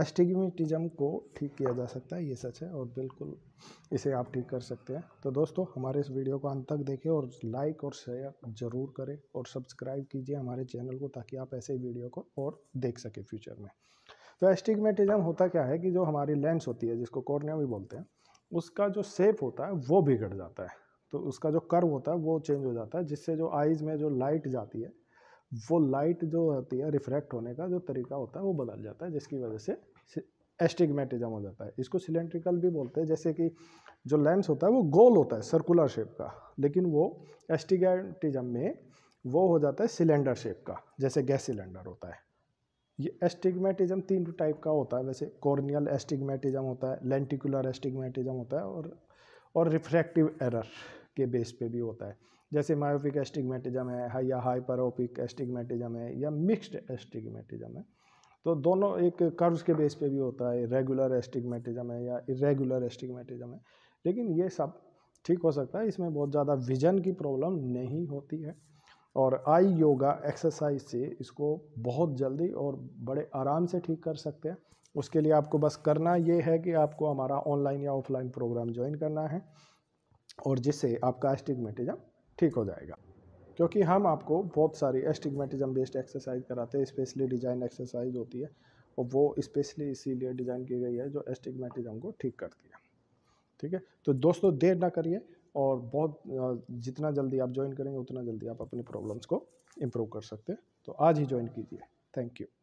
astigmatism को ठीक किया जा सकता है ये सच है और बिल्कुल इसे आप ठीक कर सकते हैं तो दोस्तों हमारे इस वीडियो को अंत तक देखें और लाइक और शेयर ज़रूर करें और सब्सक्राइब कीजिए हमारे चैनल को ताकि आप ऐसे वीडियो को और देख सकें फ्यूचर में तो एस्टिगमेटिज्म होता क्या है कि जो हमारी लेंस होती है जिसको कॉर्निया भी बोलते हैं उसका जो सेप होता है वो बिगड़ जाता है तो उसका जो कर्व होता है वो चेंज हो जाता है जिससे जो आइज़ में जो लाइट जाती है वो लाइट जो होती है रिफ्रैक्ट होने का जो तरीका होता है वो बदल जाता है जिसकी वजह से एस्टिग्मेटिज्म हो जाता है इसको सिलेंड्रिकल भी बोलते हैं जैसे कि जो लेंस होता है वो गोल होता है सर्कुलर शेप का लेकिन वो एस्टिगमेटिज्म में वो हो जाता है सिलेंडर शेप का जैसे गैस सिलेंडर होता है ये एस्टिगमेटिज्म तीन टाइप का होता है वैसे कॉर्नियल एस्टिगमेटिज्म होता है लेंटिकुलर एस्टिगमेटिज्म होता है और और रिफ्रैक्टिव एरर के बेस पे भी होता है जैसे मायोपिक एस्टिगमेटिज्म है या हाइपरोपिक एस्टिगमेटिज्म है या मिक्स्ड एस्टिगमेटिज्म है तो दोनों एक कर्व्स के बेस पे भी होता है रेगुलर एस्टिगमेटिज्म है या इरेगुलर एस्टिगमेटिज्म है लेकिन ये सब ठीक हो सकता है इसमें बहुत ज़्यादा विजन की प्रॉब्लम नहीं होती है और आई योगा एक्सरसाइज से इसको बहुत जल्दी और बड़े आराम से ठीक कर सकते हैं उसके लिए आपको बस करना ये है कि आपको हमारा ऑनलाइन या ऑफलाइन प्रोग्राम ज्वाइन करना है और जिससे आपका एस्टिगमेटिज्म ठीक हो जाएगा क्योंकि हम आपको बहुत सारी एस्टिगमेटिज्म बेस्ड एक्सरसाइज कराते हैं स्पेशली डिजाइन एक्सरसाइज होती है और वो स्पेशली इसीलिए डिज़ाइन की गई है जो एस्टिगमेटिज्म को ठीक करती है ठीक है तो दोस्तों देर ना करिए और बहुत जितना जल्दी आप ज्वाइन करेंगे उतना जल्दी आप अपनी प्रॉब्लम्स को इम्प्रूव कर सकते हैं तो आज ही ज्वाइन कीजिए थैंक यू